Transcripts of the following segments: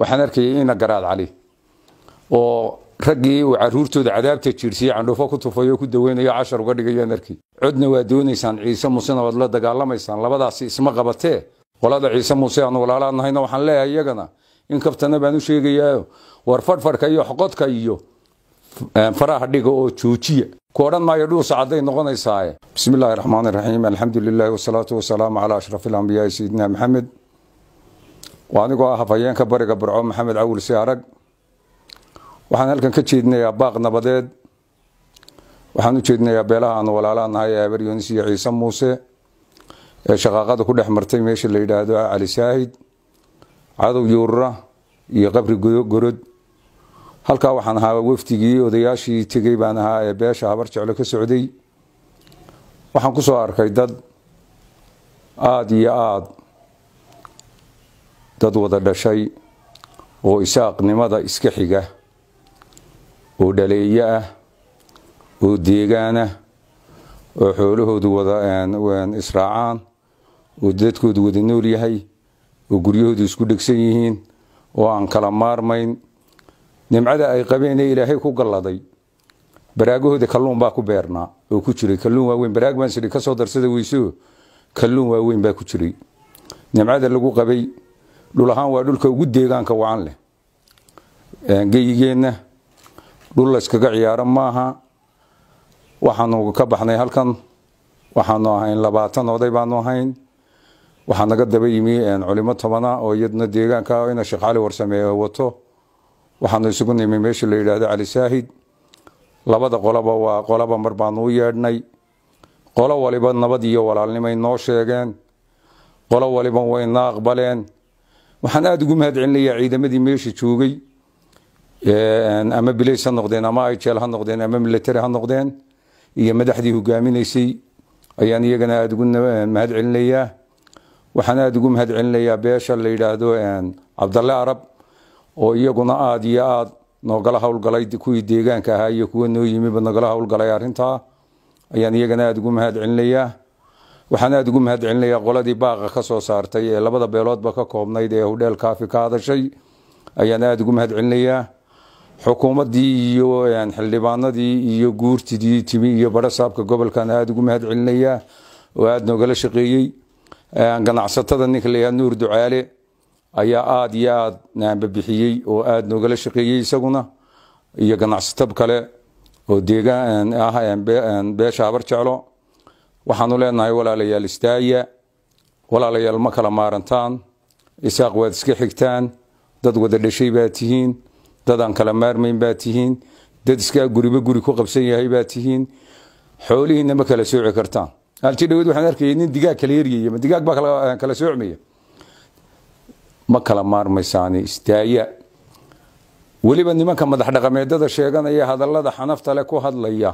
waxaan arkayay ina garaad cali oo raggii uu caruurtooda cadaabta jiirsiiye candhuufo ku tufayo ku daweynayo cashar uga dhigayan arki codna waa doonaysaan ciise muusena waad la dagaalamaysaan labadaasi isma qabatee qolada ciise muuse aan walaalaad nahayna waxaan leeyahay iyagana in kaftana baan u sheegayaayo war fadhfarka iyo xoqodka iyo eh, faraha dhiga oo joojiya ku odhan maayo dhuusa cadday noqonaysaaye bismi illaahi raxmaan iraxiim alxamdu lilaahi wasalaatu wasalaamu calaa ashrafi alambiyaai sayidina maxamed waa anigoo ah hafayeenka bariga barco maxamed cawil si arag waxaan halkan ka jeedinayaa baaq nabadeed waxaan u jeedinayaa beelaha aanu walaalaanahay ee habar iyo ciise muuse ee shaqaaqada ku dhex martay meesha la yidhaahdo cali saahid cadow yuurura iyo qabri gorod halkaa waxaan ahaa wafdigii odayaashii tegey baan ahaa ee beesha habar jeclo ka socday waxaan ku soo arkay dad aada iyo aada dad wada dhashay oo isaaqnimada iska xiga oo dhaleeyo ah oo deegaan ah oo xoolahoodu wada israacaan oo dadkoodu wada nool yahay oo guryahoodu isku dhegsan yihiin oo aan kala maarmayn nimcada ay qabeen ee ilaahay ku galladay baraagahooda kalluun baa ku beernaa oo ku jiray kalluun waaweyn baraag baan sidhi ka darsada weyso kalluun waaweyn baa ku jiray nimcada lagu qabay dhul ahaan waa dhulka ugu deegaanka wacan leh geyigeenna dhul layskaga ciyaaro maaha waxaanu ka baxnay halkan waxaanu ahayn labaatan oday baanu ahayn waxaa naga daba yimi culimo tobana oo iyadna deegaanka ah, ina sheekh cali warsameeye wato waxaanu isugu nimi meesha la yidhaahdo cali saahid labada qolaba waa qolaba mar baanu u yeedhnay qolo waliba nabad iyo walaalnimay noo sheegeen qolo waliba way na aqbaleen waxaan aad ugu mahad celinayaa ciidamadii meesha joogay ama bilays ha noqdeen ama igel ha noqdeen ama military ha noqdeen iyo madaxdii hogaaminaysay ayaan iyagana aada ugu mahad celinayaa waxaan aada ugu mahad beesha la yidhaahdo cabdalle arab oo iyaguna aad iyo aad noogala howlgalay kuwii deegaanka ahaa iyo kuwa noo yimiba nogala howlgalay arrintaa ayaan iyagana aad ugu mahad waxaan aad ugu mahad celinayaa qoladii baaqa ka soo saartay ee labada beeloodba ka koobnayd ee hudheel kaafi ka hadashay ayaan aad ugu mahad celinayaa xukuumaddii iyo xildhibaanadii iyo guurtidii timi iyo badho saabka gobolkan aada ugu mahad oo aada noogala shaqeeyey ganacsatada ninka nuur ducaale ayaa aad iyo aad babixiyey oo aad noogala shaqeeyey isaguna iyo ganacsato kale oo deegaan ah beesha habar jeclo waxaanu leenahay walaalayaal istaaya walaalayaal ma kala maarantaan isaaq waad iska xigtaan dad wada dhashay baa tihiin dadaan kala maarmayn baa tihiin dad iskaa guriba guri ku qabsan yahay baa tihiin xoolihiinna ma kala sooci kartaan altidhaweed waxaan arkaya nin digaag kala yeryay digaag baa eh, kala soocmaya ma kala maarmaysaani istaaya weliba nimanka madax dhaqameedada sheeganaya hadallada xanafta le ku hadlaya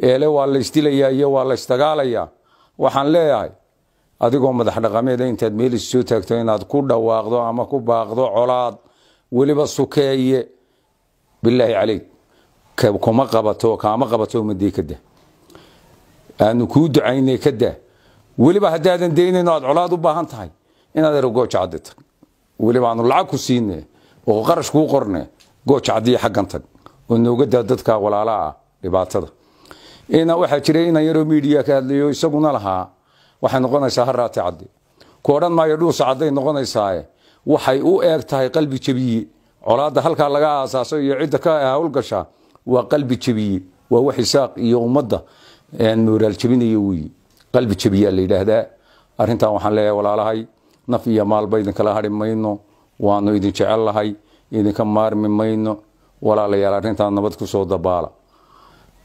eele waa la isdilayaa iyo waa la waxaan leeyahay adigoo madax dhaqameeda intaad meel issoo taagto inaad ku dhawaaqdo ama ku baaqdo colaad weliba sukeeye bilaahi caleyk kuma qabato kaama qabato umadii kada aanu kuu ducaynay kada weliba haddaadan daynayno aad colaad u baahan tahay inaad erogooja caddi weliba aanu lacag ku siine oo qarash kuu qorne gooja xaggan tag oo noogadaa dadka walaalaha ah dhibaatada waxaa jiray inaan yaroo miidiya ka hadlayo isaguna lahaa waxay noqonaysaa haraati cadde ku odhan maayo dhuusa cadday waxay u eeg qalbi jebiye colaadda halkaa laga aasaaso iyo cidda ka ah hawlgasha waa qalbi jebiye waa wax isaaq iyo ummadda mooraal jebinaya weeye qalbi jebiyaa la yidhaahdaa arrintan waxaan leeyahay walaalahay naf iyo maalba idinkala hadhi mayno waanu idin jecel lahay idinka maarmi mayno walaalayaal arrintan nabad ku soo dabaala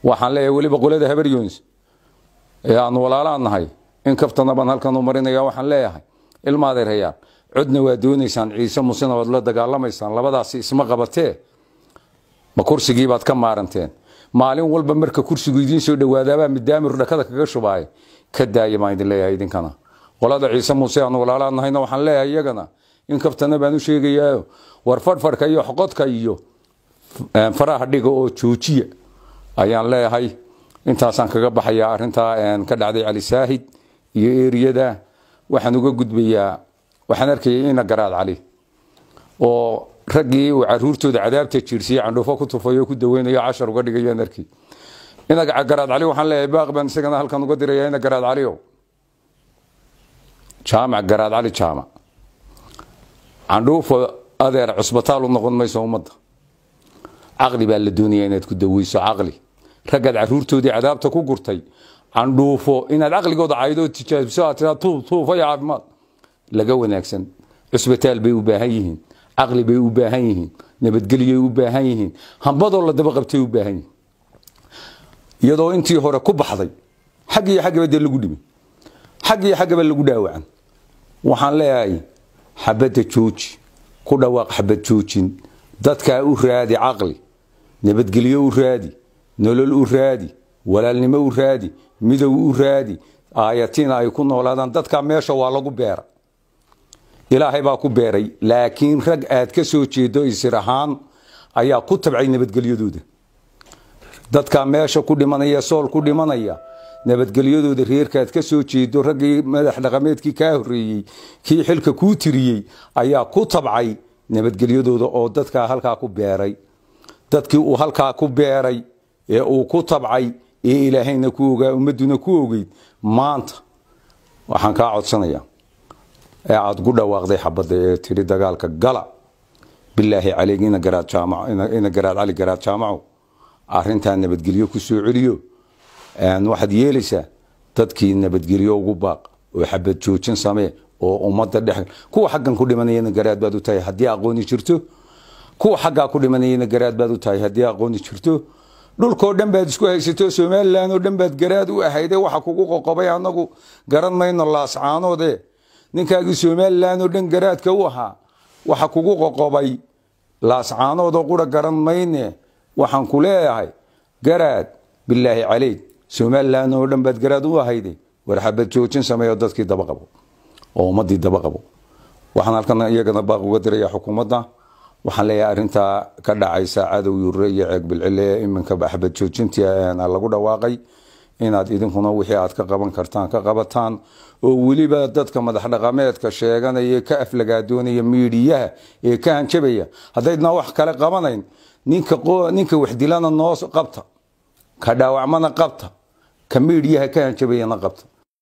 waxaan leeyahay weliba qolada haberyons ee aanu walaalaad nahay in kaftana baan halkan u marinaya waxaan leeyahay ilma adeerayaan codna waa doonaysaan ciise musena waad la dagaalamaysaan labadaasi isma qabatee ma kursigii baad ka maaranteen maalin walba marka kursigu idiin soo dhowaadaabaa midaamiru dhakada kaga shubaaya ka daaya baan idin leeyahay idinkana qolada ciise muuse aanu walaalaad nahayna waxaan leeyahay iyagana in kaftana baan u sheegayaayo war farfarka iyo xoqodka iyo eh, faraha dhiga oo joojiya ayaan leeyahay intaasaan kaga baxayaa arintaa ka dhacday cali saahid iyo eriyada waxaan uga gudbayaa waxaan arkayay ina garaad cali oo raggii uu caruurtooda cadaabta jiirsiiye candhuufo ku tufayo ku daweynayo cashar uga dhigayaan arkay inaga garaad cali waxaan leeyahay baaq baan isagana halkan uga dirayaa ina garaad calio jaamac garaad cali jaamac candhuufo adeer cusbataal u noqon mayso ummadda caqli baa la doonaya inaad ku daweyso caqli raggaad caruurtoodii cadaabta ku gurtay candhuufo inaad caqligooda caydo tijaabiso caafimaad laga wanaagsan cusbitaal bay u baahan yihiin caqli bay u baahan yihiin nabadgelyoy u baahan yihiin hambadoo la daba qabtay u baahan yihiin iyadoo intii hore ku baxday xag iyo xaggaba dee lagu dhimi xag iyo xaggaba lagu dhaawacan waxaan leeyahay xabadda jooji ku dhawaaq xabad joojin dadkaa u raadi caqli nabadgelyo u raadi nolol u raadi walaalnimo u raadi midow u raadi aayatiina ay ku noolaadaan dadka meesha waa lagu beera ilaahay baa ku beeray laakiin rag aad ka soo jeedo isir ahaan ayaa ku tabcay nabadgelyadooda dadka meesha ku dhimanaya sool ku dhimanaya nabadgelyadooda reerkaad ka soo jeedo raggii madax dhaqameedkii kaa horreeyey kii xilka kuu tiriyey ayaa ku tabcay nabadgelyadooda oo dadkaa halkaa ku beeray dadkii uu halkaa ku beeray ee uu ku tabcay ee ilaahayna ku ogaa ummadduna ku ogeyd maanta waxaan kaa codsanaya ee aada gu dhawaaqday xabadda ee tiri dagaalka gala bilaahi caleyg ina garaad jaamaco ina garaad cali garaad jaamaco arrintaa nabadgelyo ku soo celiyo waxaad yeelaysaa dadkii nabadgelyo ugu baaq oo xabad joojin samee oo ummadda dhex kuwa xaggan ku dhimanayana garaad baad u tahay haddii aqooni jirto kuwa xaggaa ku dhimanayana garaad baad u tahay haddii aqooni jirto dhulkoo dhan baad isku haysato somalilan oo dhan baad garaad u ahayde waxa kugu qoqobay annagu garan mayno laascaanoode ninkaagii somalilan oo dhan garaadka u ahaa waxa kugu qoqobay laascaanoodoo qura garan mayne waxaan ku leeyahay garaad bilaahi caleyk somalilan oo dhan baad garaad u ahayde war joojin sameeyo dadkii dabaqabo oo ummadii dabaqabo waxaan halkan iyagana baaq uga diraya xukuumadda waxaan leeyahay arrintaa ka dhacaysa cadow yurre iyo ceegbilcile iminka axbad joojintii lagu dhawaaqay inaad idinkuna wixii aad ka qaban kartaan ka qabataan oo weliba dadka madaxdhaqameedka sheeganaya ka aflagaadoonaya miidiyaha ee ka hanjabaya haddaydna wax kale qabanayn ninka waxdilana noo qabta ka dhaawacmana qabta ka miidiyaha ka hanjabayana qabta